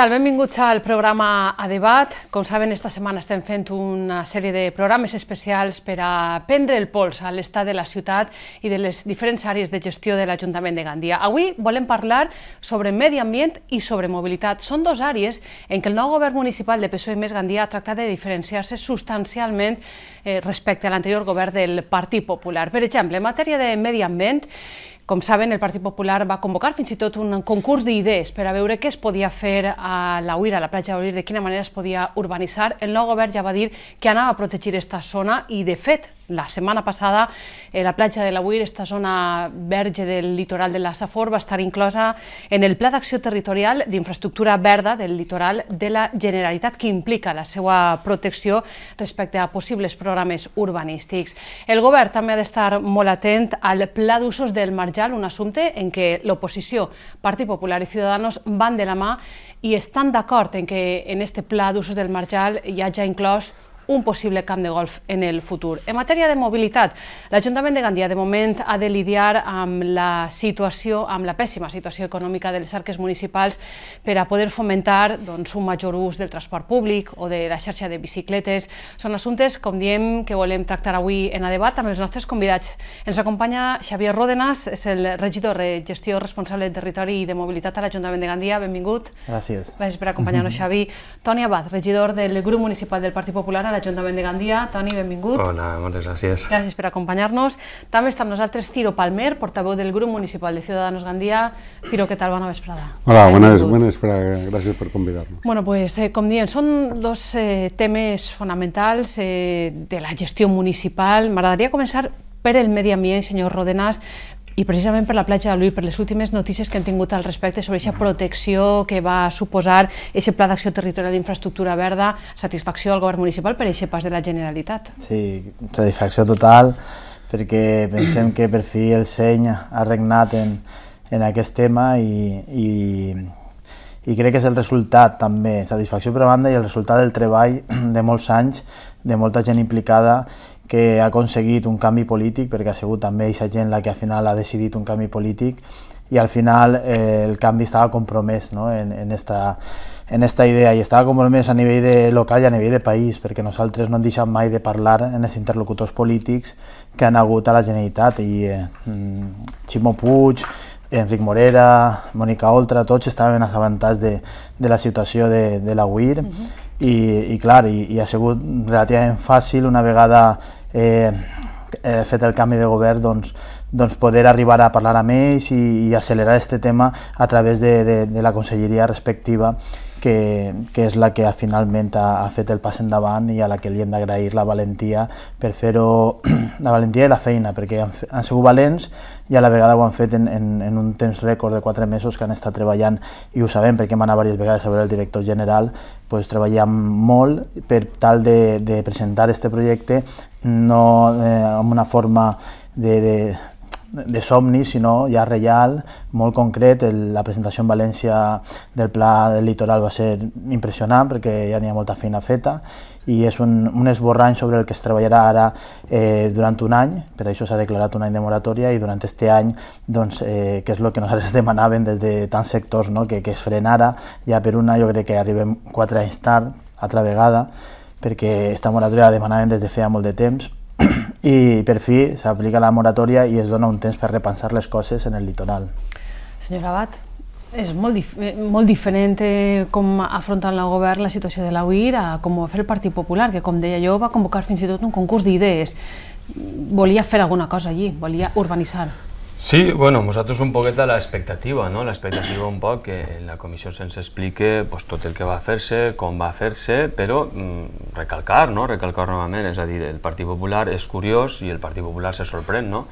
tal? Benvinguts al programa A Debat. Com saben, esta setmana estem fent una sèrie de programes especials per a prendre el pols a l'estat de la ciutat i de les diferents àrees de gestió de l'Ajuntament de Gandia. Avui volem parlar sobre medi ambient i sobre mobilitat. Són dos àrees en què el nou govern municipal de PSOE més Gandia ha tractat de diferenciar-se substancialment eh, respecte a l'anterior govern del Partit Popular. Per exemple, en matèria de medi ambient, com saben, el Partit Popular va convocar fins i tot un concurs d'idees per a veure què es podia fer a la Uira, a la platja de de quina manera es podia urbanitzar. El nou govern ja va dir que anava a protegir aquesta zona i, de fet, la setmana passada eh, la platja de Buir, aquesta zona verge del litoral de la Safor, va estar inclosa en el Pla d'Acció Territorial d'Infraestructura Verda del Litoral de la Generalitat, que implica la seva protecció respecte a possibles programes urbanístics. El govern també ha d'estar molt atent al Pla d'Usos del Marjal, un assumpte en què l'oposició, Partit Popular i Ciudadanos van de la mà i estan d'acord en que en este Pla d'Usos del Marjal hi hagi inclòs un possible camp de golf en el futur. En matèria de mobilitat, l'Ajuntament de Gandia de moment ha de lidiar amb la situació, amb la pèssima situació econòmica de les arques municipals per a poder fomentar doncs, un major ús del transport públic o de la xarxa de bicicletes. Són assumptes, com diem, que volem tractar avui en a debat amb els nostres convidats. Ens acompanya Xavier Ródenas, és el regidor de gestió responsable de territori i de mobilitat a l'Ajuntament de Gandia. Benvingut. Gràcies. Gràcies per acompanyar-nos, Xavi. Toni Abad, regidor del grup municipal del Partit Popular a l'Ajuntament de Gandia. Toni, benvingut. Hola, moltes gràcies. Gràcies per acompanyar-nos. També està amb nosaltres Ciro Palmer, portaveu del grup municipal de Ciudadanos Gandia. Ciro, què tal? Bona vesprada. Hola, bona, bona vesprada. Gràcies per convidar-nos. Bueno, pues, eh, com diem, són dos eh, temes fonamentals eh, de la gestió municipal. M'agradaria començar per el medi ambient, senyor Rodenas, i precisament per la platja de l'Ui, per les últimes notícies que hem tingut al respecte sobre aquesta protecció que va suposar aquest pla d'acció territorial d'infraestructura verda, satisfacció al govern municipal per aquest pas de la Generalitat. Sí, satisfacció total, perquè pensem que per fi el seny ha regnat en, en aquest tema i, i, i crec que és el resultat també, satisfacció per banda i el resultat del treball de molts anys, de molta gent implicada que ha aconseguit un canvi polític, perquè ha sigut també aquesta gent la que al final ha decidit un canvi polític i al final eh, el canvi estava compromès no? en, en, esta, en esta idea i estava compromès a nivell de local i a nivell de país, perquè nosaltres no hem deixat mai de parlar en els interlocutors polítics que han hagut a la Generalitat i eh, mm, Ximo Puig, Enric Morera, Mònica Oltra, tots estaven assabentats de, de la situació de, de la UIR uh mhm. -huh. i, i clar, i, i ha sigut relativament fàcil una vegada eh, eh, fet el canvi de govern, doncs, doncs poder arribar a parlar amb ells i, i accelerar aquest tema a través de, de, de la conselleria respectiva que, que és la que finalment ha, ha fet el pas endavant i a la que li hem d'agrair la valentia per fer-ho, la valentia i la feina, perquè han, han sigut valents i a la vegada ho han fet en, en, en un temps rècord de quatre mesos que han estat treballant, i ho sabem perquè hem anat diverses vegades a veure el director general, pues, treballant molt per tal de, de presentar aquest projecte no eh, amb una forma de, de de somni, sinó ja real, molt concret. El, la presentació en València del Pla del Litoral va ser impressionant perquè ja n'hi ha molta feina feta i és un, un esborrany sobre el que es treballarà ara eh, durant un any, per això s'ha declarat un any de moratòria i durant aquest any, doncs, eh, que és el que nosaltres demanaven des de tants sectors, no? que, que es frenara ja per una, jo crec que arribem quatre anys tard, altra vegada, perquè aquesta moratòria la demanàvem des de feia molt de temps, i per fi s'aplica la moratòria i es dona un temps per repensar les coses en el litoral. Senyora Abad, és molt, dif eh, molt diferent eh, com afrontat el govern la situació de la UIR a com ho va fer el Partit Popular, que com deia jo va convocar fins i tot un concurs d'idees. Volia fer alguna cosa allí, volia urbanitzar. Sí, bueno, nosaltres un poquet a l'expectativa, no? L'expectativa un poc que la comissió se'ns explique pues, tot el que va fer-se, com va fer-se, però mm, recalcar, no? Recalcar novament, és a dir, el Partit Popular és curiós i el Partit Popular se sorprèn, no?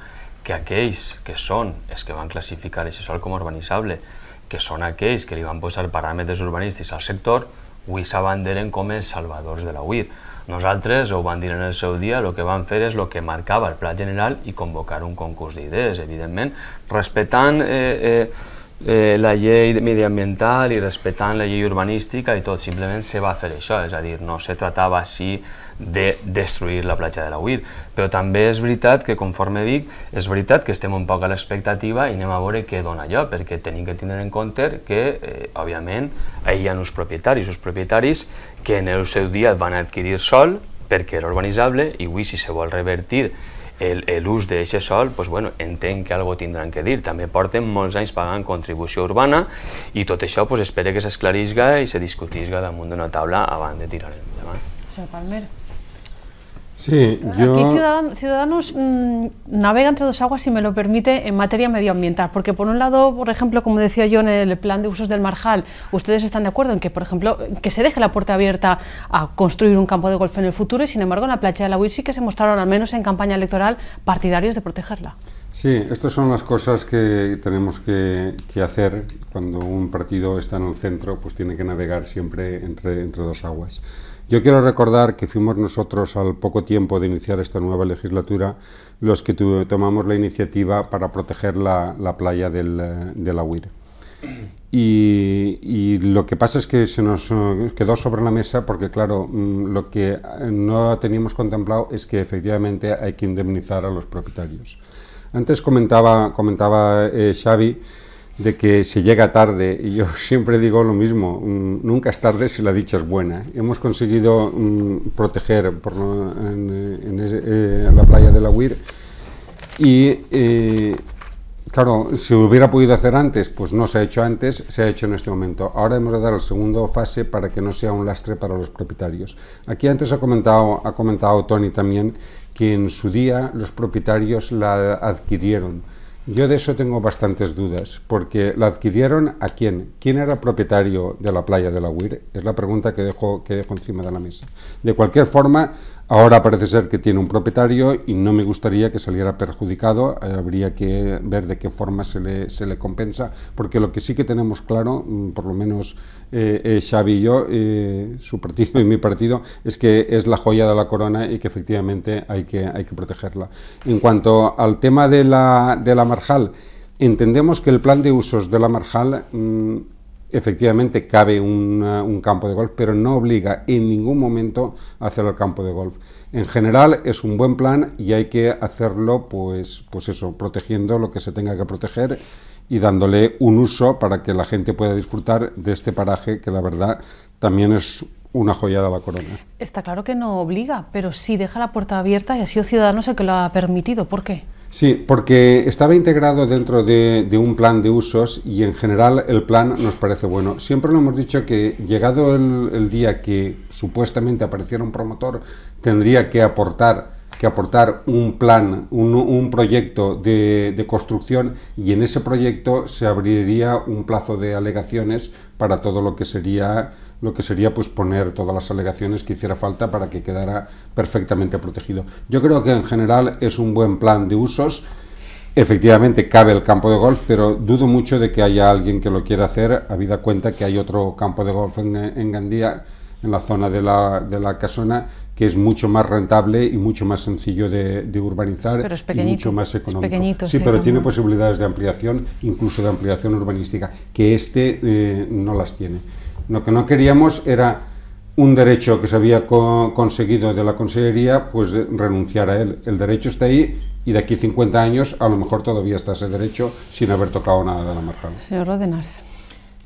Que aquells que són els que van classificar això sòl com urbanitzable, que són aquells que li van posar paràmetres urbanístics al sector, avui s'abanderen com els salvadors de la UIR. Nosaltres, ho van dir en el seu dia, el que van fer és el que marcava el pla general i convocar un concurs d'idees, evidentment, respectant eh, eh, eh, la llei mediambiental i respectant la llei urbanística i tot, simplement se va fer això, és a dir, no se tratava així de destruir la platja de la Uir, però també és veritat que conforme dic, és veritat que estem un poc a l'expectativa i anem a veure què dona allò, perquè tenim que tindre en compte que, eh, òbviament, hi ha uns propietaris, uns propietaris que en el seu dia van adquirir sol perquè era urbanitzable i avui si se vol revertir el, el d'aquest sol, doncs, bueno, entenc que alguna tindran que dir. També porten molts anys pagant contribució urbana i tot això doncs, espero que s'esclarisga i se discutisga damunt d'una taula abans de tirar endavant. Senyor Palmer. Sí, Aquí Ciudadanos, Ciudadanos mm, navega entre dos aguas, si me lo permite, en materia medioambiental, porque por un lado, por ejemplo, como decía yo en el plan de usos del Marjal, ustedes están de acuerdo en que, por ejemplo, que se deje la puerta abierta a construir un campo de golf en el futuro y, sin embargo, en la playa de la UIR sí que se mostraron, al menos en campaña electoral, partidarios de protegerla. Sí, estas son las cosas que tenemos que, hacer cuando un partido está en el centro, pues tiene que navegar siempre entre dos aguas. Yo quiero recordar que fuimos nosotros, al poco tiempo de iniciar esta nueva legislatura, los que tomamos la iniciativa para proteger la, playa del, eh, de la Y, lo que pasa es que se nos eh, quedó sobre la mesa porque, claro, mm, lo que eh, no teníamos contemplado es que efectivamente hay que indemnizar a los propietarios. Antes comentaba, comentaba Xavi de que se llega tarde, y yo siempre digo lo mismo, mm, nunca es tarde si la dicha es buena. Hemos conseguido mm, proteger en, eh, la playa de la Huir y, eh, claro, si hubiera podido hacer antes, pues no se ha hecho antes, se ha hecho en este momento. Ahora hemos de dar la segunda fase para que no sea un lastre para los propietarios. Aquí antes ha comentado, ha comentado Tony también que en su día los propietarios la adquirieron yo de eso tengo bastantes dudas, porque ¿la adquirieron a quién? ¿Quién era propietario de la playa de la Huir? Es la pregunta que dejo, que dejo encima de la mesa. De cualquier forma, Ahora parece ser que tiene un propietario y no me gustaría que saliera perjudicado. Eh, habría que ver de qué forma se le, se le compensa, porque lo que sí que tenemos claro, mm, por lo menos eh, eh Xavi y yo, eh, su partido y mi partido, es que es la joya de la corona y que efectivamente hay que, hay que protegerla. En cuanto al tema de la, de la Marjal, entendemos que el plan de usos de la Marjal... Mm, efectivamente cabe un campo de golf, pero no obliga en ningún momento a hacer el campo de golf. En general es un buen plan y hay que hacerlo, pues, pues eso, protegiendo lo que se tenga que proteger y dándole un uso para que la gente pueda disfrutar de este paraje que la verdad también es una joyada de la corona. Está claro que no obliga, pero sí deja la puerta abierta y ha sido Ciudadanos el que lo ha permitido. ¿Por qué? Sí, porque estaba integrado dentro de, un plan de usos y en general el plan nos parece bueno. Siempre lo hemos dicho que llegado el, el día que supuestamente apareciera un promotor, tendría que aportar que aportar un plan, un, proyecto de, construcción y en ese proyecto se abriría un plazo de alegaciones para todo lo que sería lo que sería pues poner todas las alegaciones que hiciera falta para que quedara perfectamente protegido. Yo creo que en general es un buen plan de usos. Efectivamente, cabe el campo de golf, pero dudo mucho de que haya alguien que lo quiera hacer, habida cuenta que hay otro campo de golf en, Gandía, en la zona de la, de la casona, que es mucho más rentable y mucho más sencillo de, urbanizar y mucho más económico. sí, pero tiene posibilidades de ampliación, incluso de ampliación urbanística, que este eh, no las tiene. Lo que no queríamos era un derecho que se había conseguido de la Consellería, pues renunciar a él. El derecho está ahí y de aquí 50 años a lo mejor todavía está ese derecho sin haber tocado nada de la margen. Señor Rodenas.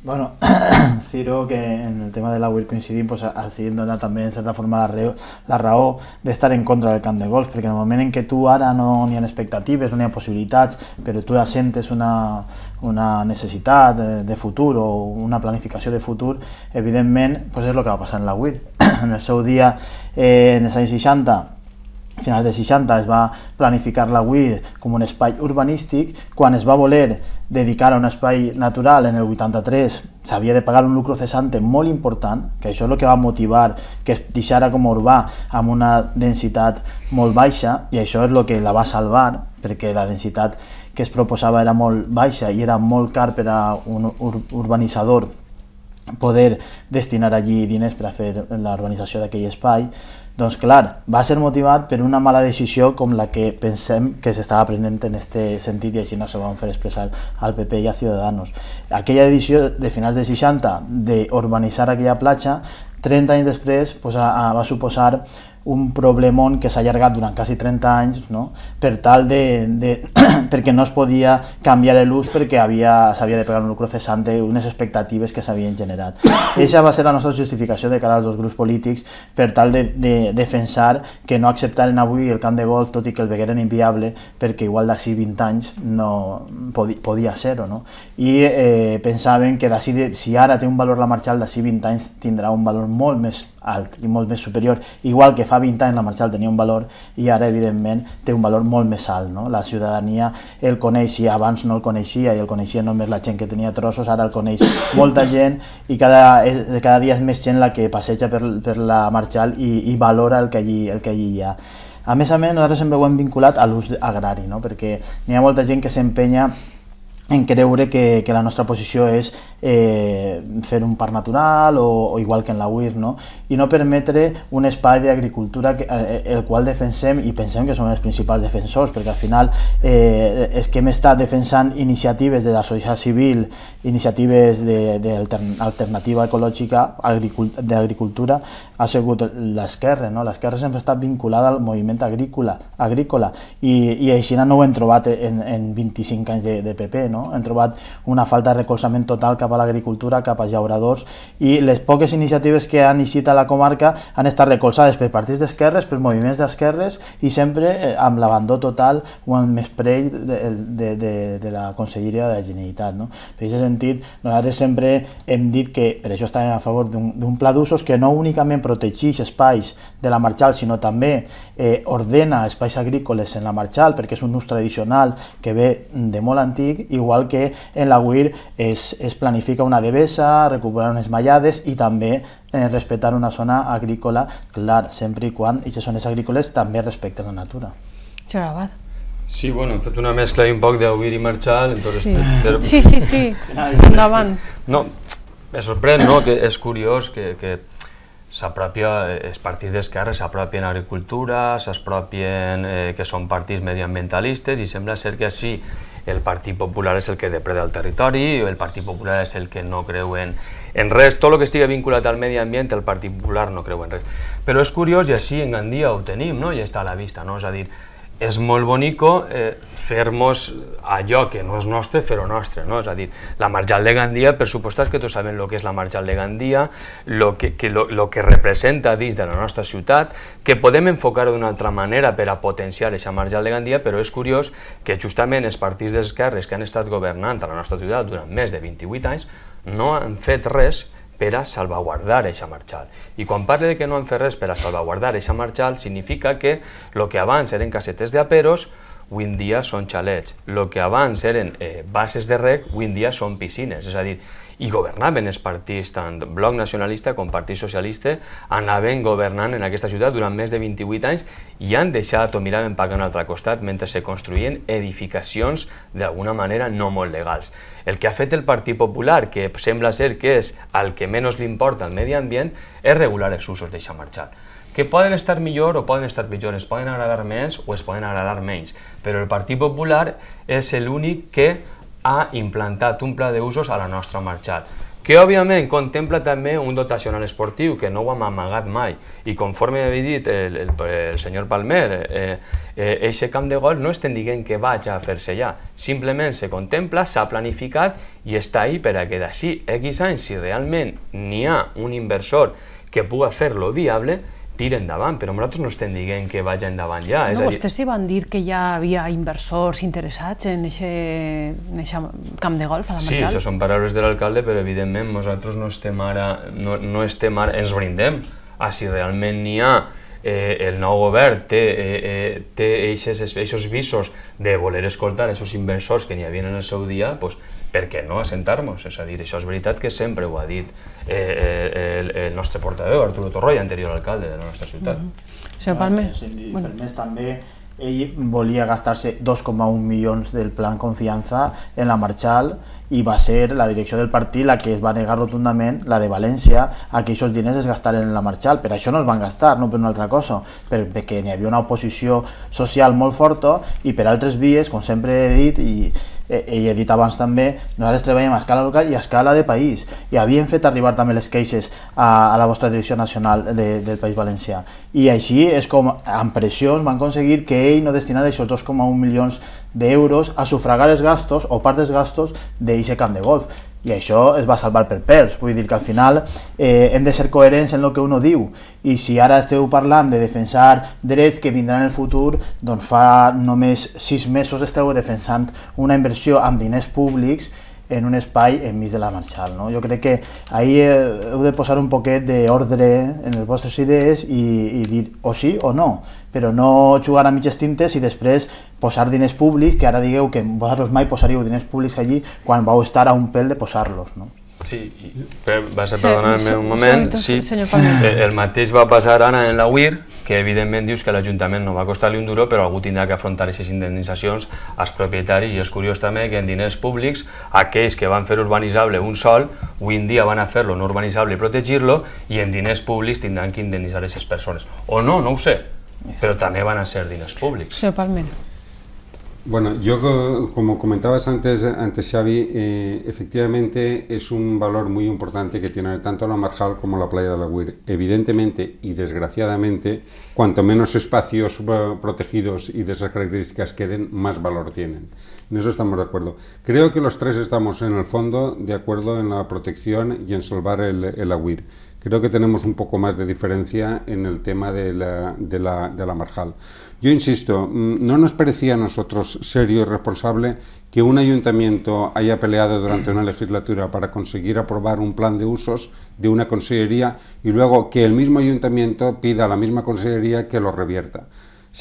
Bueno, Ciro, que en el tema de la Will coincidim, pues, haciendo también en cierta forma, la, reo, la raó estar en contra del camp de gols, perquè en el moment en què tu ara no n'hi ha expectatives, no hay ha possibilitats, però tu ja sentes una, una necessitat de, de futur o una planificació de futur, evidentment, pues, és el que va passar en la Will. en el seu dia, eh, en els anys 60, finals de 60 es va planificar la UIR com un espai urbanístic, quan es va voler dedicar a un espai natural en el 83 s'havia de pagar un lucro cessante molt important, que això és el que va motivar que es deixara com a urbà amb una densitat molt baixa i això és el que la va salvar perquè la densitat que es proposava era molt baixa i era molt car per a un ur urbanitzador poder destinar allí diners per a fer la urbanització d'aquell espai, doncs clar, va ser motivat per una mala decisió com la que pensem que s'estava prenent en este sentit i així no se van fer expressar al PP i a Ciudadanos. Aquella decisió de finals de 60 d'urbanitzar aquella platja, 30 anys després pues, a, a, va suposar un problemón que s'ha allargat durant quasi 30 anys no? per tal de, de perquè no es podia canviar l'ús perquè s'havia de pegar un lucro cessant unes expectatives que s'havien generat. Eixa va ser la nostra justificació de cara als dos grups polítics per tal de, de, de defensar que no acceptaren avui el camp de golf tot i que el vegueren inviable perquè igual d'ací 20 anys no podi, podia ser o No? I eh, pensaven que d'ací si ara té un valor la marxal d'ací 20 anys tindrà un valor molt més alt i molt més superior. Igual que fa 20 anys la Marxal tenia un valor i ara, evidentment, té un valor molt més alt. No? La ciutadania el coneix i abans no el coneixia i el coneixia només la gent que tenia trossos, ara el coneix molta gent i cada, cada dia és més gent la que passeja per, per la Marxal i, i valora el que, allí, el que allí hi ha. A més a més, nosaltres sempre ho hem vinculat a l'ús agrari, no? perquè n'hi ha molta gent que s'empenya en creure que, que la nostra posició és eh, fer un parc natural o, o igual que en la UIR, no? i no permetre un espai d'agricultura eh, el qual defensem i pensem que som els principals defensors, perquè al final eh, és que hem estat defensant iniciatives de la societat civil, iniciatives d'alternativa ecològica d'agricultura, ha sigut l'esquerra, no? l'esquerra sempre ha estat vinculada al moviment agrícola, agrícola i, i així no ho hem trobat en, en 25 anys de, de PP, no? Hem trobat una falta de recolzament total cap a l'agricultura, cap a llauradors, i les poques iniciatives que han eixit a la comarca han estat recolzades per partits d'esquerres, per moviments d'esquerres, i sempre eh, amb l'abandó total o amb mesprell de, de, de, de la Conselleria de la Generalitat. No? Per aquest sentit, nosaltres sempre hem dit que per això estàvem a favor d'un pla d'usos que no únicament protegeix espais de la Marxal, sinó també eh, ordena espais agrícoles en la Marxal, perquè és un ús tradicional que ve de molt antic i igual que en la WIR es, es planifica una devesa, recuperar unes mallades i també eh, respectar una zona agrícola, clar, sempre i quan aquestes zones agrícoles també respecten la natura. Xerabat. Sí, bueno, hem fet una mescla un poc d'Auir i Marchal, entonces... Sí, Però... sí, sí, sí. endavant. No, me sorprèn, no?, que és curiós que, que s'apropia, eh, els partits d'esquerra s'apropien agricultura, s'apropien eh, que són partits mediambientalistes i sembla ser que sí, el Partit Popular és el que depreda el territori, el Partit Popular és el que no creu en, en res, tot el que estigui vinculat al medi ambient el Partit Popular no creu en res. Però és curiós i així en Gandia ho tenim no? ja està a la vista, no? és a dir, és molt bonico eh, fer-nos allò que no és nostre, fer-ho nostre, no? És a dir, la Marjal de Gandia, per suposat que tots sabem el que és la Marjal de Gandia, el que, que, lo, lo que representa dins de la nostra ciutat, que podem enfocar-ho d'una altra manera per a potenciar aquesta Marjal de Gandia, però és curiós que justament els partits d'esquerres que han estat governant a la nostra ciutat durant més de 28 anys no han fet res per a salvaguardar eixa marxal. I quan parle de que no han fet res per a salvaguardar eixa marxal, significa que el que abans eren casetes d'aperos, avui en dia són xalets. El que abans eren eh, bases de rec, avui en dia són piscines. És a dir, i governaven els partits, tant Bloc Nacionalista com Partit Socialista, anaven governant en aquesta ciutat durant més de 28 anys i han deixat o miraven pagar un altre costat mentre se construïen edificacions d'alguna manera no molt legals. El que ha fet el Partit Popular, que sembla ser que és el que menys li importa al medi ambient, és regular els usos d'eixa marxat que poden estar millor o poden estar pitjor, es poden agradar més o es poden agradar menys, però el Partit Popular és l'únic que ha implantat un pla d'usos a la nostra marxal que òbviament contempla també un dotacional esportiu, que no ho hem amagat mai, i conforme ha dit el, el, el senyor Palmer, eh, eh, camp de gol no estem dient que vaig a fer-se ja. simplement se contempla, s'ha planificat i està ahí per a que d'ací X anys, si realment n'hi ha un inversor que puga fer-lo viable, tira endavant, però nosaltres no estem dient que vagi endavant ja. No, és vostès dir... vostès van dir que ja havia inversors interessats en aquest camp de golf a la Marjal? Sí, això són paraules de l'alcalde, però evidentment nosaltres no estem ara, no, no estem ara, ens brindem a si realment n'hi ha eh, el nou govern té, eh, eh, té eixos visos de voler escoltar aquests inversors que n'hi havia en el seu dia, pues, doncs per què no assentar-nos? És a dir, això és veritat que sempre ho ha dit eh, eh, el, el nostre portaveu, Arturo Torroi, anterior alcalde de la nostra ciutat. Mm -hmm. Senyor Palmer. Per més, també ell volia gastar-se 2,1 milions del plan Confiança en la Marchal i va ser la direcció del partit la que es va negar rotundament, la de València, a que aquests diners es gastaren en la Marchal. Per això no es van gastar, no per una altra cosa, perquè hi havia una oposició social molt forta i per altres vies, com sempre he dit, i eh, ell ha dit abans també, nosaltres treballem a escala local i a escala de país, i havíem fet arribar també les queixes a, a la vostra direcció nacional de, del País Valencià. I així és com, amb pressions, van aconseguir que ell no destinara aquests 2,1 milions d'euros a sufragar els gastos o part dels gastos d'eixe camp de golf. I això es va salvar per pèls, vull dir que al final eh, hem de ser coherents en el que uno diu i si ara esteu parlant de defensar drets que vindran en el futur, doncs fa només sis mesos esteu defensant una inversió amb diners públics en un espai enmig de la marxal. No? Jo crec que ahir eh, heu de posar un poquet d'ordre en les vostres idees i, i dir o sí o no, però no jugar a mitges tintes i després posar diners públics, que ara digueu que vosaltres mai posaríeu diners públics allí quan vau estar a un pèl de posar-los. No? Sí, i, Pep, vas a perdonar-me sí, un moment. Sí, eh, el mateix va passar ara en la UIR, que evidentment dius que l'Ajuntament no va costar-li un duro, però algú tindrà que afrontar aquestes indemnitzacions als propietaris, i és curiós també que en diners públics, aquells que van fer urbanitzable un sol, avui en dia van a fer-lo no urbanitzable i protegir-lo, i en diners públics tindran que indemnitzar aquestes persones. O no, no ho sé, però també van a ser diners públics. Sí, palment. Bueno, yo como comentabas antes, antes Xavi, eh, efectivamente es un valor muy importante que tiene tanto la Marjal como la playa de la Huir. Evidentemente y desgraciadamente, cuanto menos espacios eh, protegidos y de esas características queden, más valor tienen. En eso estamos de acuerdo. Creo que los tres estamos en el fondo de acuerdo en la protección y en salvar el, el Creo que tenemos un poco más de diferencia en el tema de la, Marjal. Yo insisto, mm, no nos parecía a nosotros serio y responsable que un ayuntamiento haya peleado durante una legislatura para conseguir aprobar un plan de usos de una consellería y luego que el mismo ayuntamiento pida a la misma consellería que lo revierta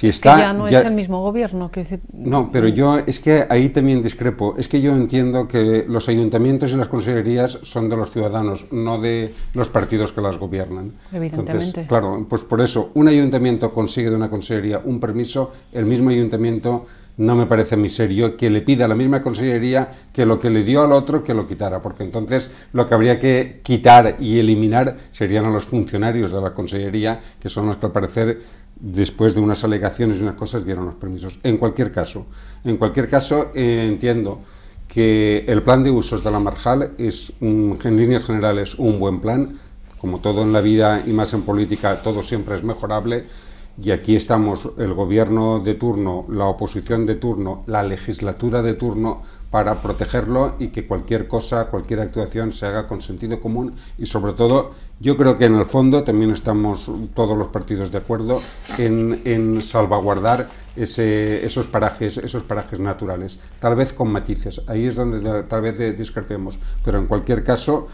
está, ya no es el mismo gobierno. No, pero mm. yo es que ahí también discrepo. Es que yo entiendo que los ayuntamientos y las consejerías son de los ciudadanos, no de los partidos que las gobiernan. Evidentemente. claro, pues por eso un ayuntamiento consigue de una consejería un permiso, el mismo ayuntamiento no me parece mí serio que le pida a la misma consellería que lo que le dio al otro que lo quitara, porque entonces lo que habría que quitar y eliminar serían a los funcionarios de la consellería, que son los que al parecer después de unas alegaciones y unas cosas dieron los permisos. En cualquier caso, en cualquier caso eh, entiendo que el plan de usos de la Marjal es en líneas generales un buen plan, como todo en la vida y más en política, todo siempre es mejorable y aquí estamos el gobierno de turno, la oposición de turno, la legislatura de turno para protegerlo y que cualquier cosa, cualquier actuación se haga con sentido común y sobre todo yo creo que en el fondo también estamos todos los partidos de acuerdo en, salvaguardar ese, esos, parajes, esos parajes naturales, tal vez con matices, ahí es donde tal vez discrepemos, pero en cualquier caso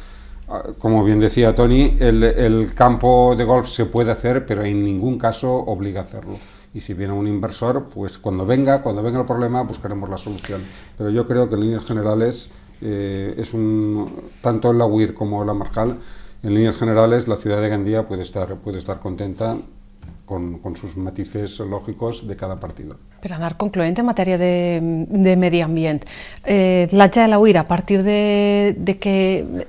como bien decía Tony, el, campo de golf se puede hacer, pero en ningún caso obliga a hacerlo. Y si viene un inversor, pues cuando venga, cuando venga el problema, buscaremos la solución. Pero yo creo que en líneas generales eh, es tanto la UIR como la Marcal, en líneas generales la ciudad de Gandía puede estar, puede estar contenta con, con, sus matices lógicos de cada partido. Per anar concloent en matèria de, de medi ambient, eh, l'atge de la Uira, a partir de, de que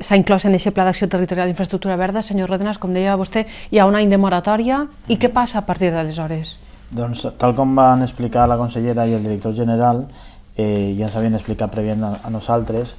s'ha inclòs en aquest Pla d'Acció Territorial d'Infraestructura Verda, senyor Rodenas, com deia vostè, hi ha un any de moratòria, i què passa a partir d'aleshores? Doncs, tal com van explicar la consellera i el director general, eh, ja ens havien explicat prèviament a, a nosaltres,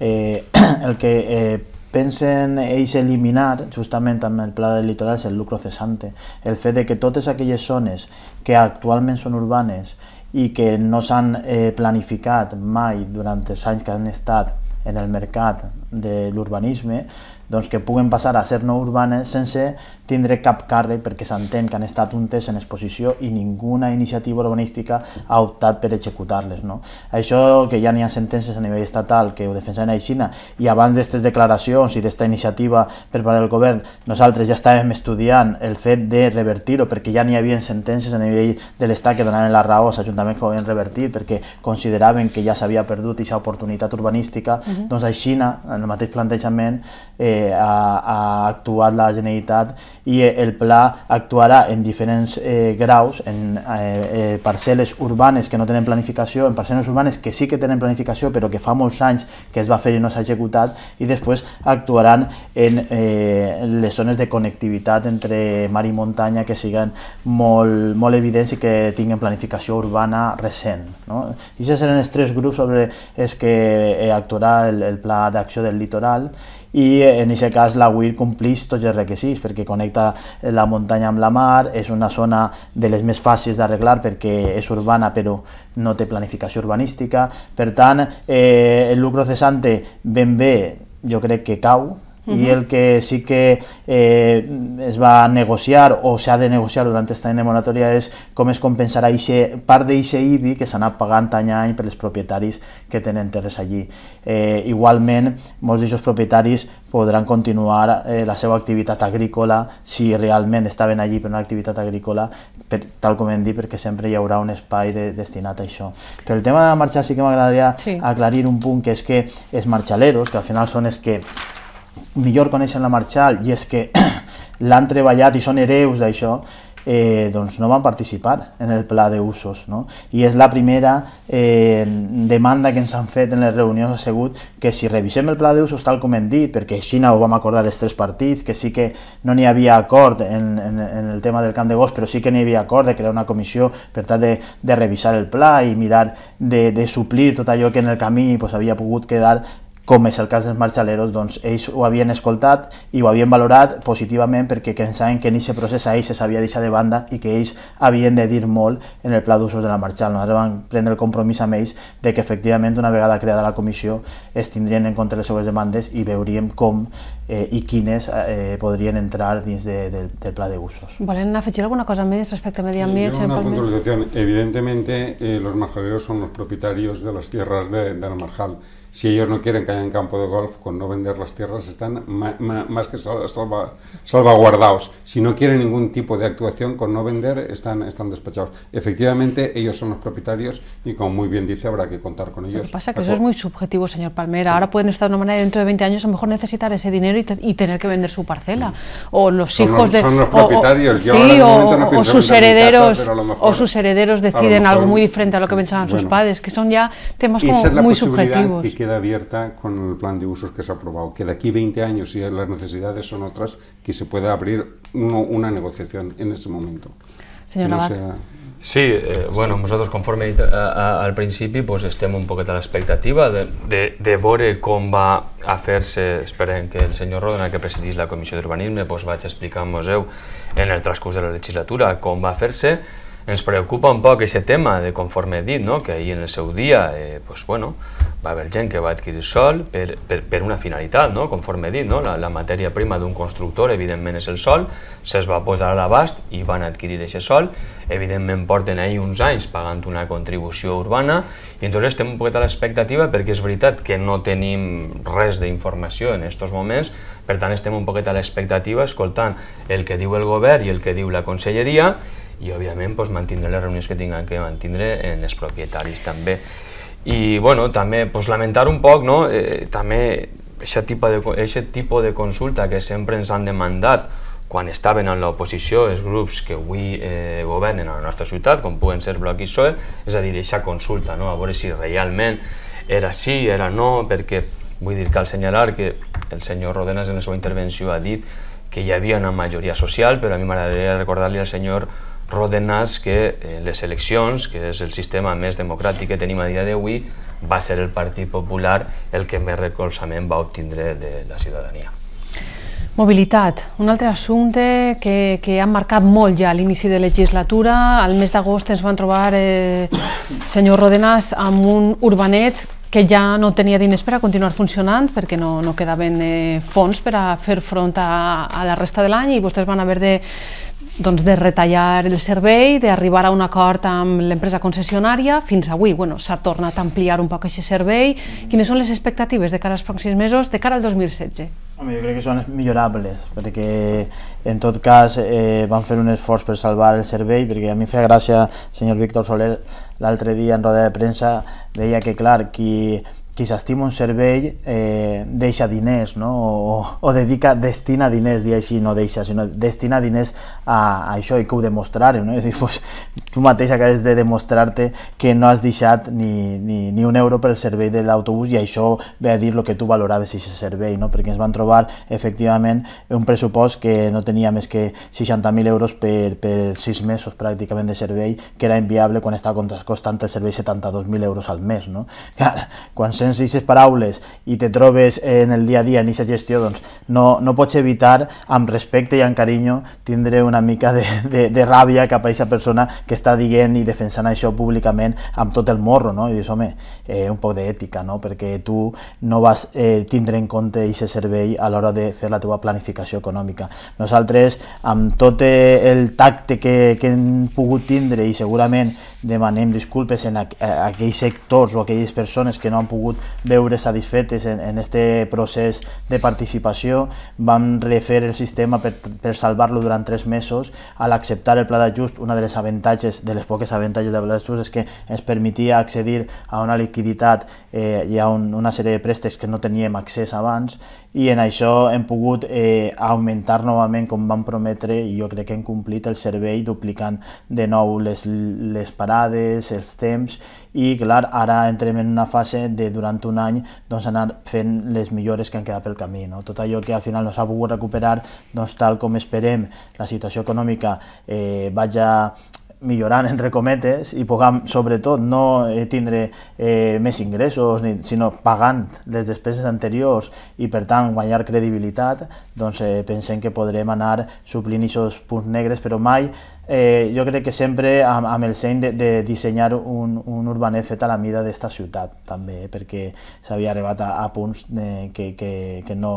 eh, el que eh, pensen ells eliminar, justament amb el pla del litoral, el lucro cessante, el fet de que totes aquelles zones que actualment són urbanes i que no s'han eh, planificat mai durant els anys que han estat en el mercat de l'urbanisme, doncs, que puguen passar a ser no urbanes sense tindre cap càrrec perquè s'entén que han estat un test en exposició i ninguna iniciativa urbanística ha optat per executar-les. No? Això que ja n'hi ha sentències a nivell estatal que ho defensen a Xina i abans d'aquestes declaracions i d'esta iniciativa per part del govern nosaltres ja estàvem estudiant el fet de revertir-ho perquè ja n'hi havia sentències a nivell de l'Estat que donaven la raó als ajuntaments que ho havien revertit perquè consideraven que ja s'havia perdut aquesta oportunitat urbanística, uh -huh. doncs a Xina, en el mateix plantejament, eh, Eh, ha, ha, actuat la Generalitat i eh, el pla actuarà en diferents eh, graus, en eh, eh, parcel·les urbanes que no tenen planificació, en parcel·les urbanes que sí que tenen planificació però que fa molts anys que es va fer i no s'ha executat i després actuaran en eh, les zones de connectivitat entre mar i muntanya que siguen molt, molt evidents i que tinguin planificació urbana recent. No? I això seran els tres grups sobre els que actuarà el, el pla d'acció del litoral i en aquest cas la Uir complix tots els requisits perquè connecta la muntanya amb la mar, és una zona de les més fàcils d'arreglar perquè és urbana però no té planificació urbanística, per tant eh, el lucro cesante ben bé jo crec que cau, -huh. Y el que sí que eh, es va a negociar o se ha de negociar durante esta indemnatòria és com es compensarà ixe, part d'eixe IBI que s'ha anat pagant any a any per els propietaris que tenen terres allí. Eh, igualment, molts d'aquests propietaris podran continuar eh, la seva activitat agrícola si realment estaven allí per una activitat agrícola, per, tal com hem dit, perquè sempre hi haurà un espai de, destinat a això. Però el tema de marxar sí que m'agradaria sí. aclarir un punt, que és que els marxaleros, que al final són els que millor coneixen la Marchal i és que l'han treballat i són hereus d'això, eh, doncs no van participar en el pla d'usos. No? I és la primera eh, demanda que ens han fet en les reunions ha sigut que si revisem el pla d'usos tal com hem dit, perquè Xina ho vam acordar els tres partits, que sí que no n'hi havia acord en, en, en el tema del camp de golf, però sí que n'hi havia acord de crear una comissió per tal de, de revisar el pla i mirar de, de suplir tot allò que en el camí pues, havia pogut quedar com és el cas dels marxaleros, doncs ells ho havien escoltat i ho havien valorat positivament perquè pensaven que en aquest procés a ells se s'havia deixat de banda i que ells havien de dir molt en el pla d'usos de la marxal. Nosaltres vam prendre el compromís amb ells de que efectivament una vegada creada la comissió es tindrien en compte les seves demandes i veuríem com eh, i eh, podrían entrar desde el del, del de usos. ¿Valen afegir alguna cosa más respecto a medio ambiente? Sí, una puntualización. Evidentemente, eh, los marjaleros son los propietarios de las tierras del marjal. Si ellos no quieren que haya un campo de golf, con no vender las tierras están más que salvaguardados. Si no quieren ningún tipo de actuación, con no vender están, están despachados. Efectivamente, ellos son los propietarios y, como muy bien dice, habrá que contar con ellos. Lo pasa que eso es muy subjetivo, señor Palmera. Ahora pueden estar de una manera dentro de 20 años a lo mejor necesitar ese dinero y, tener que vender su parcela. O los hijos de. Son los propietarios, o, sí, o, sus herederos, o sus herederos deciden algo muy diferente a lo que pensaban sus padres, que son ya temas como esa la muy subjetivos. que queda abierta con el plan de usos que se ha aprobado, que de aquí 20 años, si las necesidades son otras, que se pueda abrir una negociación en ese momento. señora Sí, eh, bueno, nosaltres conforme he dit a, a, eh, eh, al principi pues, doncs, estem un poquet a l'expectativa de, de, de veure com va a fer-se, esperem que el senyor Rodona, que presidís la Comissió d'Urbanisme, pues, doncs, vaig explicar al museu en el transcurs de la legislatura com va fer-se, ens preocupa un poc aquest tema, de conforme he dit, no? que ahir en el seu dia eh, pues, bueno, va haver gent que va adquirir sol per, per, per una finalitat, no? conforme he dit, no? la, la matèria prima d'un constructor evidentment és el sol, se'ls va posar a l'abast i van adquirir aquest sol, evidentment porten ahir uns anys pagant una contribució urbana i entonces estem un poquet a l'expectativa perquè és veritat que no tenim res d'informació en aquests moments, per tant estem un poquet a l'expectativa escoltant el que diu el govern i el que diu la conselleria i òbviament doncs, mantindré les reunions que tinguen que mantindre en els propietaris també. I bueno, també doncs, lamentar un poc, no? eh, també aquest tipus, de, aquest tipus de consulta que sempre ens han demandat quan estaven en l'oposició els grups que avui eh, governen a la nostra ciutat, com puguen ser Bloc i PSOE, és a dir, aquesta consulta, no? a veure si realment era sí, era no, perquè vull dir, que cal assenyalar que el senyor Rodenas en la seva intervenció ha dit que hi havia una majoria social, però a mi m'agradaria recordar-li al senyor Rodenas que eh, les eleccions, que és el sistema més democràtic que tenim a dia d'avui, va ser el Partit Popular el que més recolzament va obtindre de la ciutadania. Mobilitat, un altre assumpte que, que ha marcat molt ja l'inici de legislatura. Al mes d'agost ens van trobar, eh, senyor Rodenas, amb un urbanet que ja no tenia diners per a continuar funcionant perquè no, no quedaven eh, fons per a fer front a, a la resta de l'any i vostès van haver de, doncs, de retallar el servei, d'arribar a un acord amb l'empresa concessionària, fins avui bueno, s'ha tornat a ampliar un poc aquest servei. Quines són les expectatives de cara als pròxims mesos, de cara al 2016? Home, jo crec que són millorables, perquè en tot cas eh, van fer un esforç per salvar el servei, perquè a mi feia gràcia, senyor Víctor Soler, l'altre dia en roda de premsa, deia que clar, qui quizás Timon Servei eh, deixa diners, no? o, o dedica, destina diners, dia així, no deixa, sinó destina diners a, a això i que ho demostraren. No? És a dir, pues, tu mateix acabes de demostrar-te que no has deixat ni, ni, ni un euro pel servei de l'autobús i això ve a dir el que tu valoraves si aquest servei, no? perquè ens van trobar efectivament un pressupost que no tenia més que 60.000 euros per, per 6 mesos pràcticament de servei, que era inviable quan estava costant el servei 72.000 euros al mes. No? Clar, quan sents aquestes paraules i te trobes en el dia a dia en aquesta gestió, doncs no, no pots evitar amb respecte i amb carinyo tindre una mica de, de, de ràbia cap a aquesta persona que està dient i defensant això públicament amb tot el morro, no? I dius, home, eh, un poc d'ètica, no? Perquè tu no vas eh, tindre en compte aquest servei a l'hora de fer la teva planificació econòmica. Nosaltres, amb tot eh, el tacte que, que hem pogut tindre i segurament demanem disculpes en aquells sectors o aquelles persones que no han pogut veure satisfetes en, en este procés de participació, vam refer el sistema per, per salvar-lo durant tres mesos, a l'acceptar el pla d'ajust, una de les avantatges les, de les poques avantatges de Blastus és que ens permetia accedir a una liquiditat eh, i a un, una sèrie de préstecs que no teníem accés abans i en això hem pogut eh, augmentar novament com van prometre i jo crec que hem complit el servei duplicant de nou les, les parades, els temps i clar, ara entrem en una fase de durant un any doncs, anar fent les millores que han quedat pel camí. No? Tot allò que al final no s'ha pogut recuperar, doncs, tal com esperem, la situació econòmica eh, vaja millorant, entre cometes, i puguem, sobretot, no eh, tindre eh, més ingressos, ni, sinó pagant les despeses anteriors i, per tant, guanyar credibilitat, doncs eh, pensem que podrem anar suplint aquests punts negres, però mai eh, jo crec que sempre amb, amb el seny de, de dissenyar un, un urbanet fet a la mida d'esta ciutat, també, eh, perquè s'havia arribat a, a punts eh, que, que, que, no,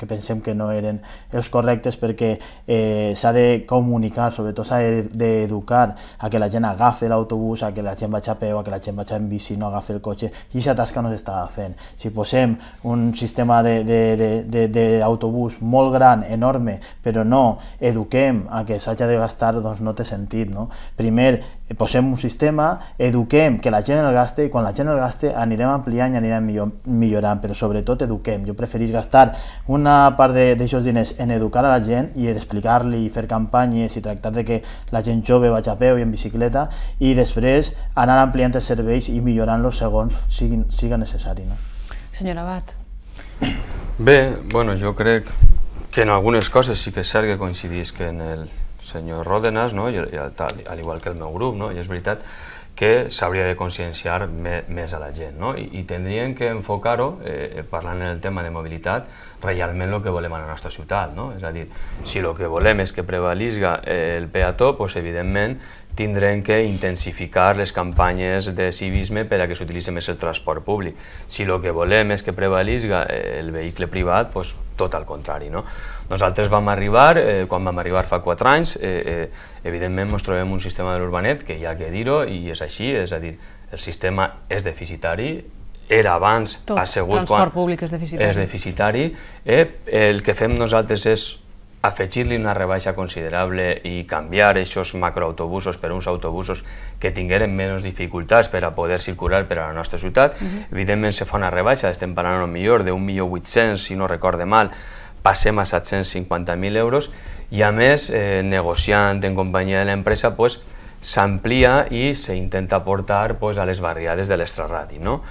que pensem que no eren els correctes, perquè eh, s'ha de comunicar, sobretot s'ha d'educar de, de a que la gent agafe l'autobús, a que la gent vagi a peu, a que la gent vagi en bici, no agafe el cotxe, i aquesta tasca no s'està fent. Si posem un sistema d'autobús molt gran, enorme, però no eduquem a que s'hagi de gastar, doncs no té sentit. No? Primer, eh, posem un sistema, eduquem, que la gent el gaste, i quan la gent el gaste anirem ampliant i anirem millor, millorant, però sobretot eduquem. Jo preferís gastar una part d'aquests diners en educar a la gent i explicar-li i fer campanyes i tractar de que la gent jove vagi a peu i en bicicleta i després anar ampliant els serveis i millorant-los segons sigui, siga necessari. No? Senyora Abad. Bé, bueno, jo crec que en algunes coses sí que és cert que coincidís que en el, senyor Ròdenas, no? I, i, al igual que el meu grup, no? i és veritat que s'hauria de conscienciar me, més a la gent. No? I, i tindrien que enfocar-ho, eh, eh parlant en el tema de mobilitat, realment el que volem a la nostra ciutat. No? És a dir, si el que volem és que prevalisga eh, el peató, doncs, evidentment tindrem que intensificar les campanyes de civisme per a que s'utilitzi més el transport públic. Si el que volem és que prevalisga eh, el vehicle privat, doncs tot al contrari. No? Nosaltres vam arribar, eh, quan vam arribar fa 4 anys, eh, eh, evidentment ens trobem un sistema de l'Urbanet, que hi ha que dir-ho, i és així, és a dir, el sistema és deficitari, era abans, Tot, ha sigut quan... públic és deficitari. És deficitari. Eh? El que fem nosaltres és afegir-li una rebaixa considerable i canviar aquests macroautobusos per uns autobusos que tingueren menys dificultats per a poder circular per a la nostra ciutat. Uh mhm. -huh. Evidentment se fa una rebaixa, estem parlant millor d'un milió 800, si no recorde mal, passem a 750.000 euros i a més, eh, negociant en companyia de l'empresa, pues, s'amplia i s'intenta portar pues, a les barriades de l'Estrarrati. No?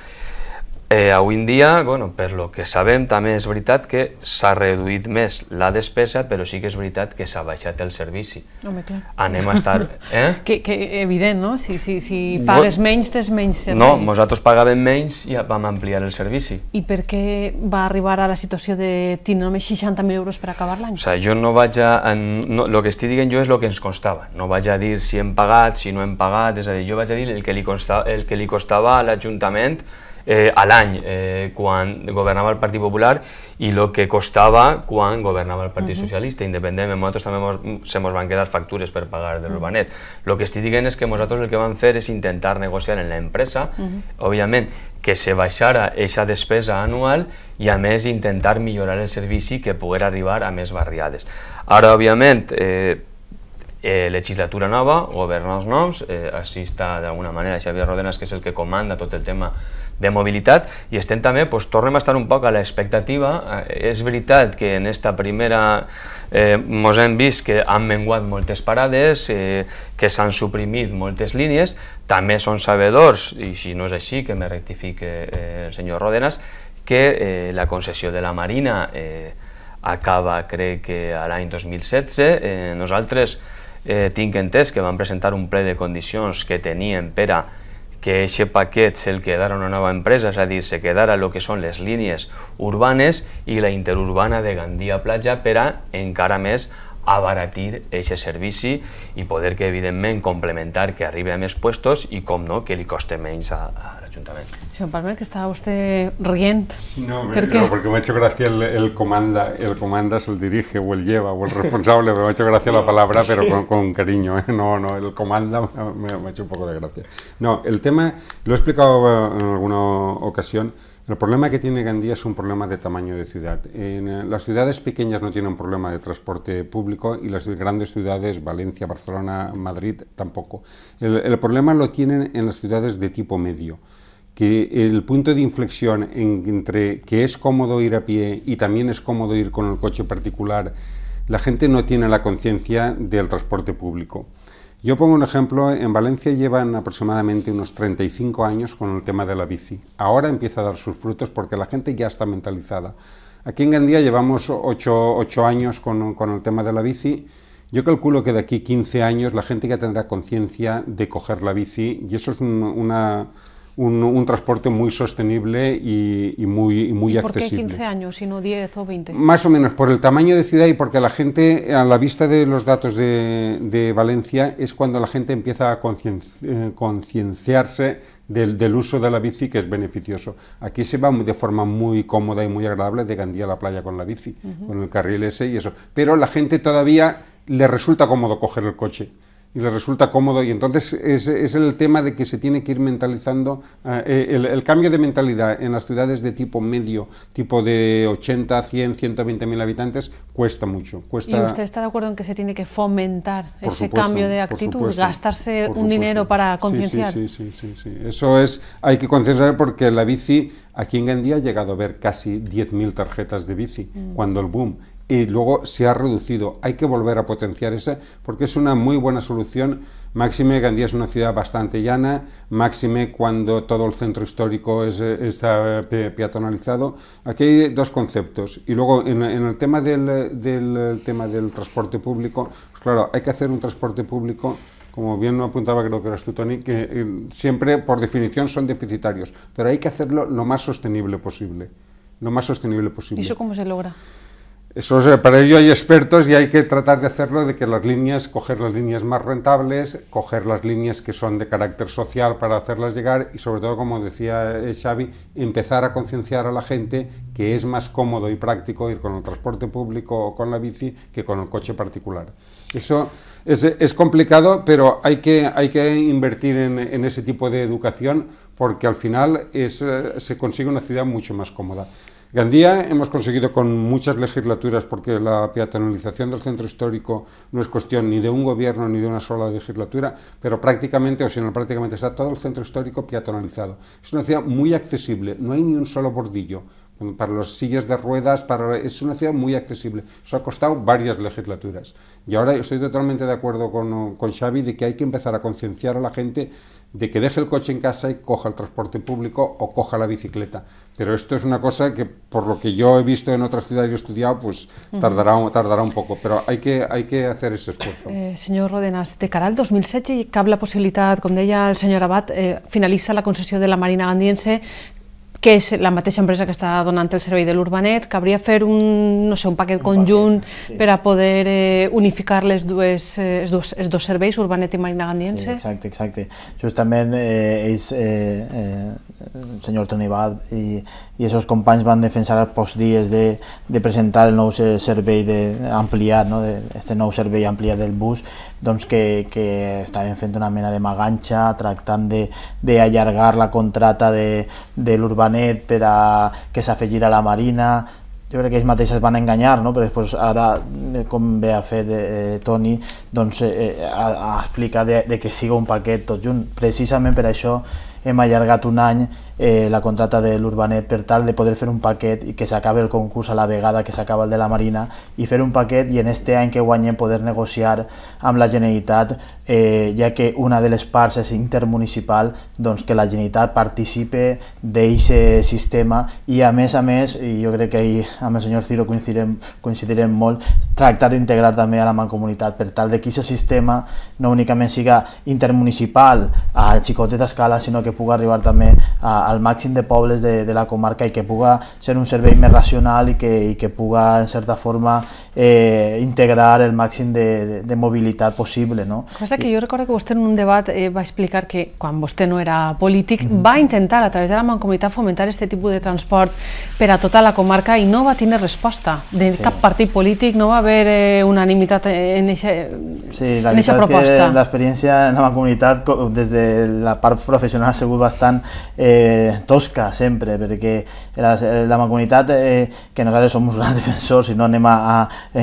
Eh, avui en dia, bueno, per lo que sabem, també és veritat que s'ha reduït més la despesa, però sí que és veritat que s'ha baixat el servici. Home, clar. Anem a estar... Eh? que, que evident, no? Si, si, si pagues no, menys, tens menys servei. No, nosaltres pagàvem menys i vam ampliar el servici. I per què va arribar a la situació de tenir només 60.000 euros per acabar l'any? O sigui, jo no vaig a... En, no, lo que estic dient jo és el que ens constava. No vaig a dir si hem pagat, si no hem pagat, és a dir, jo vaig a dir el que li, consta, el que li costava a l'Ajuntament eh, a l'any eh, quan governava el Partit Popular i el que costava quan governava el Partit uh -huh. Socialista. Independentment, nosaltres també mos, se nos van quedar factures per pagar de l'Urbanet. El que estic dient és que nosaltres el que vam fer és intentar negociar en l'empresa, uh -huh. òbviament, que se baixara aquesta despesa anual i a més intentar millorar el servici que poguera arribar a més barriades. Ara, òbviament, eh, eh, legislatura nova, governa els noms, eh, així està d'alguna manera Xavier Rodenas, que és el que comanda tot el tema de mobilitat, i estem també, doncs, tornem a estar un poc a l'expectativa. Eh, és veritat que en esta primera eh, mos hem vist que han menguat moltes parades, eh, que s'han suprimit moltes línies, també són sabedors, i si no és així, que me rectifique eh, el senyor Rodenas, que eh, la concessió de la Marina eh, acaba, crec que l'any 2016. Eh, nosaltres eh, tinc entès que van presentar un ple de condicions que tenien per a que aquest paquet se'l quedara una nova empresa, és a dir, se quedara el que són les línies urbanes i la interurbana de Gandia-Platja per a encara més abaratir aquest servici i poder que, evidentment, complementar que arribi a més puestos i, com no, que li coste menys a, a l'Ajuntament. que estaba usted riendo. No, porque me ha hecho gracia el, comanda... el, comanda, el el dirige o el lleva o el responsable, me ha hecho gracia la palabra, pero con, cariño, ¿eh? no, no, el comanda me, ha hecho un poco de gracia. No, el tema, lo he explicado eh, en alguna ocasión, el problema que tiene Gandía es un problema de tamaño de ciudad. En, eh, las ciudades pequeñas no tienen problema de transporte público y las grandes ciudades, Valencia, Barcelona, Madrid, tampoco. el problema lo tienen en las ciudades de tipo medio que el punto de inflexión entre que es cómodo ir a pie y también es cómodo ir con el coche particular, la gente no tiene la conciencia del transporte público. Yo pongo un ejemplo, en Valencia llevan aproximadamente unos 35 años con el tema de la bici. Ahora empieza a dar sus frutos porque la gente ya está mentalizada. Aquí en Gandía llevamos 8, años con, el tema de la bici. Yo calculo que de aquí 15 años la gente ya tendrá conciencia de coger la bici y eso es una un, transporte muy sostenible y, muy, muy ¿Y accesible. ¿Por qué 15 años sino 10 o 20? Más o menos, por el tamaño de ciudad y porque la gente, a la vista de los datos de, Valencia, es cuando la gente empieza a eh, concienciarse del, uso de la bici que es beneficioso. Aquí se va de forma muy cómoda y muy agradable de Gandía a la playa con la bici, con el carril ese y eso. Pero la gente todavía le resulta cómodo coger el coche y le resulta cómodo. Y entonces es, el tema de que se tiene que ir mentalizando. Eh, eh, el, cambio de mentalidad en las ciudades de tipo medio, tipo de 80, 100, 120 mil habitantes, cuesta mucho. Cuesta... ¿Y usted está de acuerdo en que se tiene que fomentar ese cambio de actitud, gastarse un dinero para concienciar? Sí sí, sí, Eso es, hay que concienciar porque la bici, aquí en Gandía ha llegado a ver casi 10.000 tarjetas de bici, mm. cuando el boom y luego se ha reducido. Hay que volver a potenciar ese porque es una muy buena solución. Máxime, Gandía es una ciudad bastante llana, máxime cuando todo el centro histórico es, está eh, peatonalizado. Aquí hay dos conceptos. Y luego en, el tema del, tema del transporte público, pues claro, hay que hacer un transporte público como bien lo apuntaba creo que eras tú, Tony, que eh, siempre por definición son deficitarios, pero hay que hacerlo lo más sostenible posible. Lo más sostenible posible. ¿Y eso cómo se logra? Eso para ello hay expertos y hay que tratar de hacerlo de que las líneas, coger las líneas más rentables, coger las líneas que son de carácter social para hacerlas llegar y sobre todo, como decía eh, Xavi, empezar a concienciar a la gente que es más cómodo y práctico ir con el transporte público o con la bici que con el coche particular. Eso es, complicado, pero hay que, hay que invertir en, ese tipo de educación porque al final eh, se consigue una ciudad mucho más cómoda. Gandía hemos conseguido con muchas legislaturas, porque la peatonalización del centro histórico no es cuestión ni de un gobierno ni de una sola legislatura, pero prácticamente, o si no prácticamente, está todo el centro histórico peatonalizado. Es una ciudad muy accesible, no hay ni un solo bordillo para los sillas de ruedas, para, es una ciudad muy accesible. Eso ha costado varias legislaturas. Y ahora estoy totalmente de acuerdo con, con Xavi de que hay que empezar a concienciar a la gente de que deje el coche en casa y coja el transporte público o coja la bicicleta. Pero esto es una cosa que, por lo que yo he visto en otras ciudades y he estudiado, pues tardará, tardará un poco, ...pero hay que, hay que hacer ese esfuerzo. Eh, señor Rodenas, de cara al 2007 ...¿y habla la posibilidad, como ella el señor Abad... Eh, ...finaliza la concesión de la Marina Gandiense, que és la mateixa empresa que està donant el servei de l'Urbanet, cabria fer un, no sé, un paquet un conjunt paquet, sí. per a poder eh, unificar les dues, eh, els, dos, els dos serveis, Urbanet i Marina Gandiense? Sí, exacte, exacte. Justament eh, ells, eh, eh, el senyor Toni Bad i, i els seus companys van defensar els pocs dies de, de presentar el nou servei de, ampliat, no? de, este nou servei ampliat del bus, doncs que, que estaven fent una mena de maganxa, tractant d'allargar la contrata de, de l'Urbanet Planet per a que s'afegirà la Marina, jo crec que ells mateixos es van enganyar, no? però després ara, eh, com ve a fer de, eh, Toni, doncs eh, eh, a, a explicar de, de que siga un paquet tot junt. Precisament per això hem allargat un any eh, la contrata de l'Urbanet per tal de poder fer un paquet i que s'acabi el concurs a la vegada que s'acaba el de la Marina i fer un paquet i en este any que guanyem poder negociar amb la Generalitat eh, ja que una de les parts és intermunicipal doncs que la Generalitat participe d'aquest sistema i a més a més, i jo crec que ahir amb el senyor Ciro coincidirem, coincidirem molt, tractar d'integrar també a la mancomunitat per tal de que aquest sistema no únicament siga intermunicipal a xicoteta escala sinó que puga arribar també a, al màxim de pobles de, de la comarca i que puga ser un servei més racional i que, i que puga, en certa forma, eh, integrar el màxim de, de, de mobilitat possible. No? Cosa que I... jo recordo que vostè en un debat eh, va explicar que quan vostè no era polític mm -hmm. va intentar a través de la mancomunitat fomentar aquest tipus de transport per a tota la comarca i no va tenir resposta de sí. cap partit polític, no va haver eh, unanimitat en aquesta en proposta. Sí, la veritat és que l'experiència en la mancomunitat des de la part professional sigut bastant eh, tosca sempre, perquè la, la mancomunitat, eh, que nosaltres som uns grans defensors i no anem a, a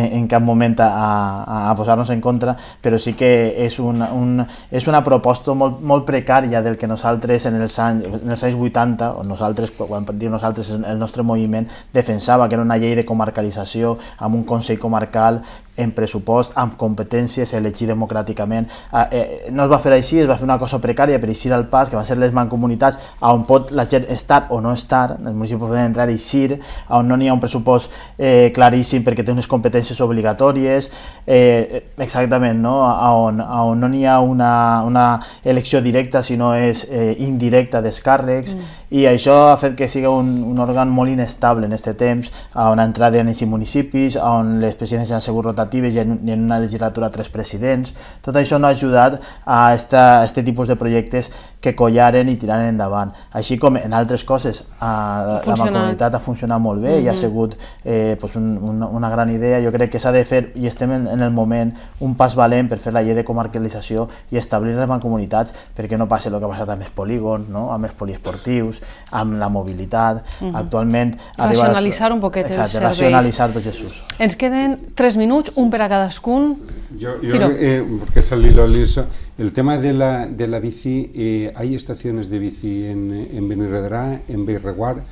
en cap moment a, a, a posar-nos en contra, però sí que és, un, un, és una proposta molt, molt precària del que nosaltres en els anys, en els anys 80, o nosaltres, quan diu nosaltres, el nostre moviment defensava, que era una llei de comarcalització amb un Consell Comarcal en pressupost, amb competències, elegir democràticament. Eh, eh, no es va fer així, es va fer una cosa precària per eixir al pas, que van ser les mancomunitats on pot la gent estar o no estar, els municipis poden entrar i eixir, on no n'hi ha un pressupost eh, claríssim perquè té unes competències obligatòries, eh, exactament, no? on, on no n'hi ha una, una elecció directa, sinó és eh, indirecta d'escàrrecs, mm. i això ha fet que sigui un, un òrgan molt inestable en aquest temps, on entrat en els municipis, on les presidències han sigut rotatives, legislatives i en, en una legislatura tres presidents, tot això no ha ajudat a aquest tipus de projectes que collaren i tiraren endavant. Així com en altres coses, a, la mancomunitat ha funcionat molt bé mm -hmm. i ha sigut eh, pues un, un, una gran idea. Jo crec que s'ha de fer, i estem en, en el moment, un pas valent per fer la llei de comarcalització i establir les mancomunitats perquè no passi el que ha passat amb els polígons, no? amb els poliesportius, amb la mobilitat. Mm -hmm. Actualment... Racionalitzar a... un poquet exacte, els serveis. racionalitzar tots els usos. Ens queden tres minuts, un per cada Yo, porque es al El tema de la, de la bici, eh, hay estaciones de bici en, en Benirredrá, en beirreguar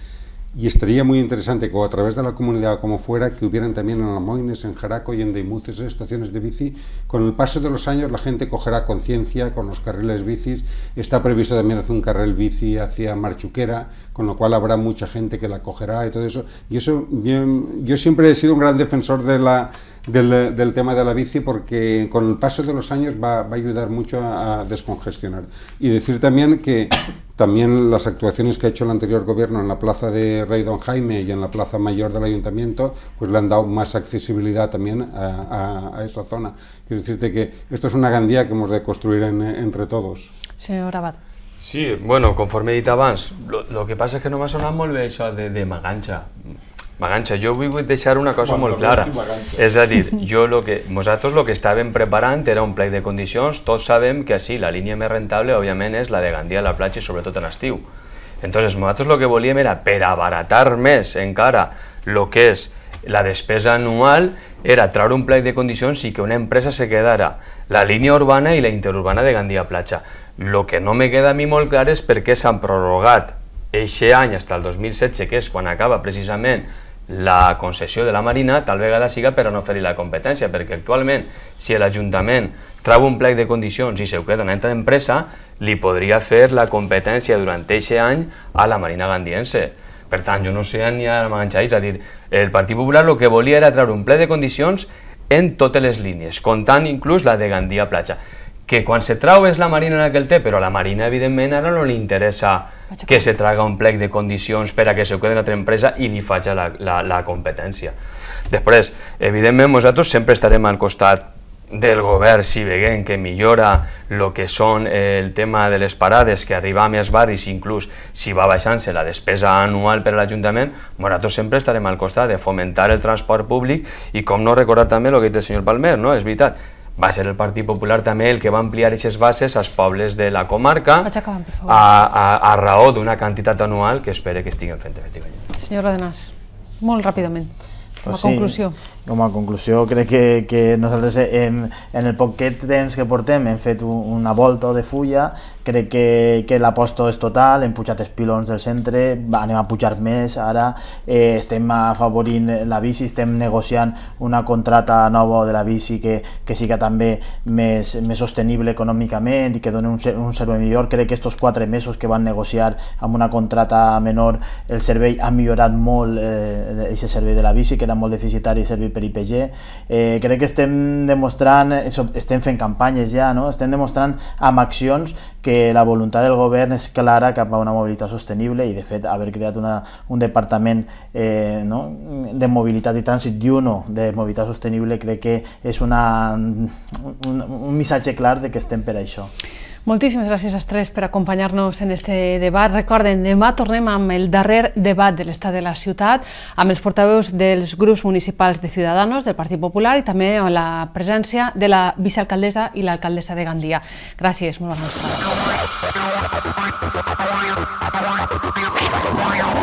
y estaría muy interesante que a través de la comunidad como fuera, que hubieran también en Almoines, en Jaraco y en Deimuces estaciones de bici. Con el paso de los años la gente cogerá conciencia con los carriles bicis. Está previsto también hacer un carril bici hacia Marchuquera, con lo cual habrá mucha gente que la cogerá y todo eso. Y eso, bien yo siempre he sido un gran defensor de la del, tema de la bici porque con el paso de los años va, a ayudar mucho a, descongestionar. Y decir también que también las actuaciones que ha hecho el anterior gobierno en la plaza de Rey Don Jaime y en la plaza mayor del ayuntamiento, pues le han dado más accesibilidad también a, esa zona. Quiero decirte que esto es una gandía que hemos de construir entre todos. Señor Abad. Sí, bueno, conforme edita lo, que pasa es que no más son bé hecho de, de magancha Maganxa, jo vull deixar una cosa Quan molt clara. És a dir, jo lo que, nosaltres el que estàvem preparant era un plec de condicions, tots sabem que sí, la línia més rentable, òbviament, és la de Gandia a la platja, sobretot en estiu. Entonces, nosaltres el que volíem era, per abaratar més encara lo que és la despesa anual, era treure un plec de condicions i que una empresa se quedara la línia urbana i la interurbana de Gandia a Platja. Lo que no me queda a mi molt clar és per què s'han prorrogat eixe any, fins al 2017, que és quan acaba precisament la concessió de la Marina tal vegada siga per a no fer-hi la competència, perquè actualment, si l'Ajuntament trau un plec de condicions i se ho queda en altra empresa, li podria fer la competència durant aquest any a la Marina Gandiense. Per tant, jo no sé ni a m'enganxar, és a dir, el Partit Popular el que volia era treure un plec de condicions en totes les línies, comptant inclús la de Gandia Platja que quan se trau és la Marina la que el té, però a la Marina, evidentment, ara no li interessa que se traga un plec de condicions per a que se ho quedi una altra empresa i li faci la, la, la competència. Després, evidentment, nosaltres sempre estarem al costat del govern, si veiem que millora el que són eh, el tema de les parades, que arriba a més barris, inclús si va baixant-se la despesa anual per a l'Ajuntament, nosaltres sempre estarem al costat de fomentar el transport públic i com no recordar també el que ha dit el senyor Palmer, no? és veritat, va ser el Partit Popular també el que va ampliar aquestes bases als pobles de la comarca a, a, a raó d'una quantitat anual que espera que estiguin fent efectivament. Senyor Rodenàs, molt ràpidament. Com a sí, conclusió. Com a conclusió, crec que, que nosaltres hem, en el poquet temps que portem hem fet una volta de fulla, crec que, que l'aposto és total, hem pujat els pilons del centre, anem a pujar més ara, eh, estem afavorint la bici, estem negociant una contrata nova de la bici que, que siga també més, més sostenible econòmicament i que doni un, un servei millor. Crec que aquests quatre mesos que van negociar amb una contrata menor, el servei ha millorat molt eh, aquest servei de la bici, que era era molt deficitari servir per IPG. Eh, crec que estem demostrant, estem fent campanyes ja, no? estem demostrant amb accions que la voluntat del govern és clara cap a una mobilitat sostenible i de fet haver creat una, un departament eh, no? de mobilitat i trànsit i uno de mobilitat sostenible crec que és una, un, un missatge clar de que estem per això. Moltíssimes gràcies, tres per acompanyar-nos en aquest debat. Recorden, demà tornem amb el darrer debat de l'estat de la ciutat, amb els portaveus dels grups municipals de Ciudadanos, del Partit Popular i també amb la presència de la vicealcaldessa i l'alcaldessa de Gandia. Gràcies, molt bona nit.